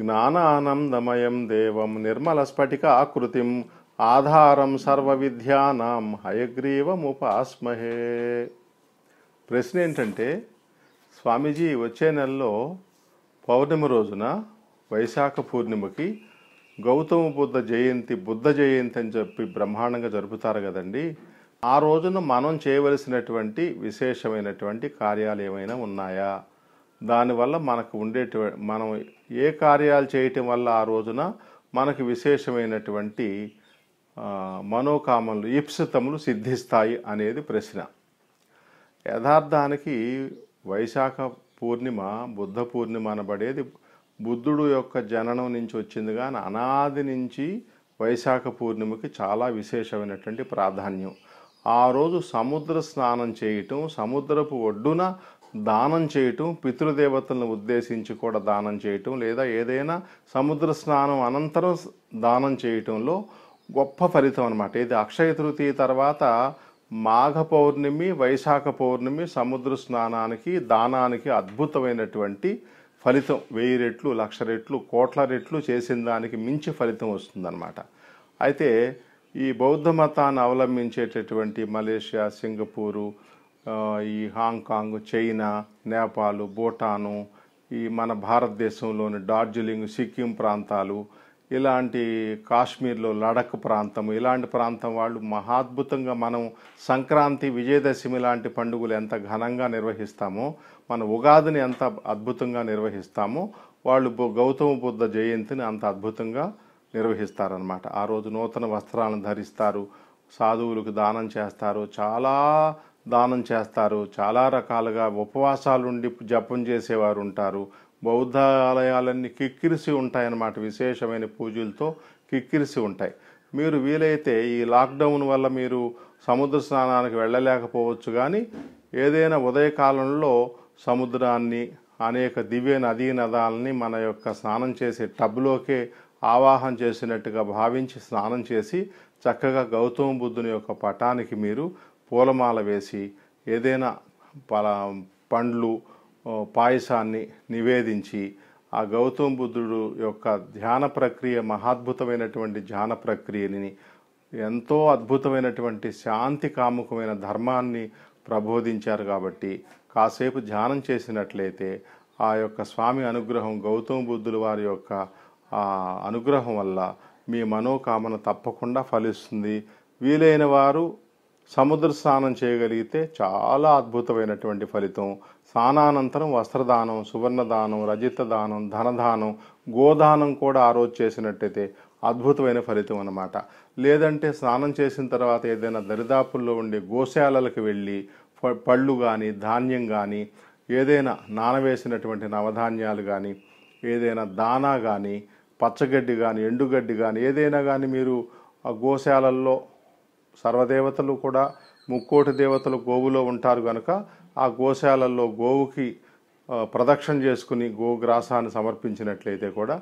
జ్ఞానానందమయం దేవం స్ఫటిక ఆకృతిం ఆధారం విద్యానాం హయగ్రీవముపాస్మహే ప్రశ్న ఏంటంటే స్వామీజీ వచ్చే నెలలో పౌర్ణమి రోజున వైశాఖ పూర్ణిమకి గౌతమ బుద్ధ జయంతి బుద్ధ జయంతి అని చెప్పి బ్రహ్మాండంగా జరుపుతారు కదండి ఆ రోజున మనం చేయవలసినటువంటి విశేషమైనటువంటి కార్యాలు ఏమైనా ఉన్నాయా దానివల్ల మనకు ఉండేటి మనం ఏ కార్యాలు చేయటం వల్ల ఆ రోజున మనకు విశేషమైనటువంటి మనోకామలు ఇప్సితములు సిద్ధిస్తాయి అనేది ప్రశ్న యథార్థానికి వైశాఖ పూర్ణిమ బుద్ధ పూర్ణిమ అనబడేది బుద్ధుడు యొక్క జననం నుంచి వచ్చింది కానీ అనాది నుంచి వైశాఖ పూర్ణిమకి చాలా విశేషమైనటువంటి ప్రాధాన్యం ఆ రోజు సముద్ర స్నానం చేయటం సముద్రపు ఒడ్డున దానం చేయటం పితృదేవతలను ఉద్దేశించి కూడా దానం చేయటం లేదా ఏదైనా సముద్ర స్నానం అనంతరం దానం చేయటంలో గొప్ప ఫలితం అనమాట ఇది అక్షయ తృతీయ తర్వాత మాఘ పౌర్ణమి వైశాఖ పౌర్ణమి సముద్ర స్నానానికి దానానికి అద్భుతమైనటువంటి ఫలితం వెయ్యి రెట్లు లక్ష రెట్లు కోట్ల రెట్లు చేసిన దానికి మించి ఫలితం వస్తుందన్నమాట అయితే ఈ బౌద్ధ మతాన్ని అవలంబించేటటువంటి మలేషియా సింగపూరు ఈ హాంకాంగ్ చైనా నేపాల్ భూటాను ఈ మన భారతదేశంలోని డార్జిలింగ్ సిక్కిం ప్రాంతాలు ఇలాంటి కాశ్మీర్లో లడక్ ప్రాంతం ఇలాంటి ప్రాంతం వాళ్ళు మహాద్భుతంగా మనం సంక్రాంతి విజయదశమి లాంటి పండుగలు ఎంత ఘనంగా నిర్వహిస్తామో మన ఉగాదిని ఎంత అద్భుతంగా నిర్వహిస్తామో వాళ్ళు గౌతమ బుద్ధ జయంతిని అంత అద్భుతంగా నిర్వహిస్తారనమాట ఆ రోజు నూతన వస్త్రాలను ధరిస్తారు సాధువులకు దానం చేస్తారు చాలా దానం చేస్తారు చాలా రకాలుగా ఉపవాసాలుండి జపం చేసేవారు ఉంటారు బౌద్ధ ఆలయాలన్నీ కిక్కిరిసి ఉంటాయన్నమాట విశేషమైన పూజలతో కిక్కిరిసి ఉంటాయి మీరు వీలైతే ఈ లాక్డౌన్ వల్ల మీరు సముద్ర స్నానానికి వెళ్ళలేకపోవచ్చు కానీ ఏదైనా ఉదయకాలంలో సముద్రాన్ని అనేక దివ్య నదీ నదాలని మన యొక్క స్నానం చేసే టబ్లోకే ఆవాహం చేసినట్టుగా భావించి స్నానం చేసి చక్కగా గౌతమ బుద్ధుని యొక్క పటానికి మీరు పూలమాల వేసి ఏదైనా పల పండ్లు పాయసాన్ని నివేదించి ఆ గౌతమ బుద్ధుడు యొక్క ధ్యాన ప్రక్రియ మహాద్భుతమైనటువంటి ధ్యాన ప్రక్రియని ఎంతో అద్భుతమైనటువంటి శాంతి కాముకమైన ధర్మాన్ని ప్రబోధించారు కాబట్టి కాసేపు ధ్యానం చేసినట్లయితే ఆ యొక్క స్వామి అనుగ్రహం గౌతమ బుద్ధుల వారి యొక్క అనుగ్రహం వల్ల మీ మనోకామన తప్పకుండా ఫలిస్తుంది వీలైన వారు సముద్ర స్నానం చేయగలిగితే చాలా అద్భుతమైనటువంటి ఫలితం స్నానానంతరం వస్త్రదానం సువర్ణదానం రజిత దానం ధనదానం గోదానం కూడా ఆ రోజు చేసినట్టయితే అద్భుతమైన ఫలితం అనమాట లేదంటే స్నానం చేసిన తర్వాత ఏదైనా దరిదాపుల్లో ఉండే గోశాలలకు వెళ్ళి పళ్ళు కానీ ధాన్యం కానీ ఏదైనా నానవేసినటువంటి నవధాన్యాలు కానీ ఏదైనా దానా కానీ పచ్చగడ్డి కానీ ఎండుగడ్డి కానీ ఏదైనా కానీ మీరు ఆ గోశాలల్లో సర్వదేవతలు కూడా ముక్కోటి దేవతలు గోవులో ఉంటారు కనుక ఆ గోశాలల్లో గోవుకి ప్రదక్షిణ చేసుకుని గోగ్రాసాన్ని సమర్పించినట్లయితే కూడా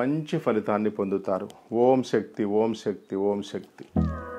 మంచి ఫలితాన్ని పొందుతారు ఓం శక్తి ఓం శక్తి ఓం శక్తి